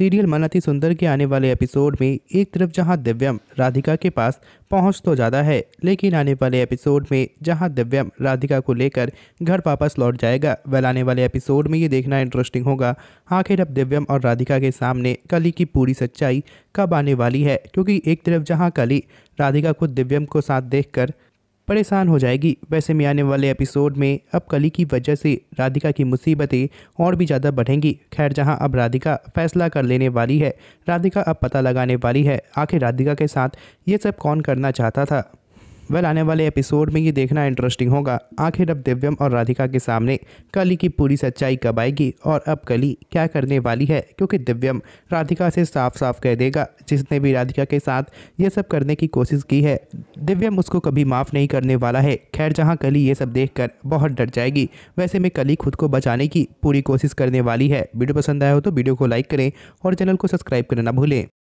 serial मनाति सुंदर के आने वाले एपिसोड में एक तरफ जहां दिव्यम राधिका के पास पहुंच तो ज़्यादा है लेकिन आने वाले एपिसोड में जहां दिव्यम राधिका को लेकर घर वापस लौट जाएगा वह आने वाले एपिसोड में ये देखना इंटरेस्टिंग होगा आखिर अब दिव्यम और राधिका के सामने कली की पूरी सच्चाई कब आने वाली है क्योंकि एक तरफ जहाँ कली राधिका खुद दिव्यम को साथ देख परेशान हो जाएगी वैसे में आने वाले एपिसोड में अब कली की वजह से राधिका की मुसीबतें और भी ज़्यादा बढ़ेंगी खैर जहाँ अब राधिका फैसला कर लेने वाली है राधिका अब पता लगाने वाली है आखिर राधिका के साथ ये सब कौन करना चाहता था वेल आने वाले एपिसोड में ये देखना इंटरेस्टिंग होगा आखिर अब दिव्यम और राधिका के सामने कली की पूरी सच्चाई कब आएगी और अब कली क्या करने वाली है क्योंकि दिव्यम राधिका से साफ साफ कह देगा जिसने भी राधिका के साथ ये सब करने की कोशिश की है दिव्या मुझको कभी माफ़ नहीं करने वाला है खैर जहाँ कली ये सब देखकर बहुत डर जाएगी वैसे में कली खुद को बचाने की पूरी कोशिश करने वाली है वीडियो पसंद आया हो तो वीडियो को लाइक करें और चैनल को सब्सक्राइब करना ना भूलें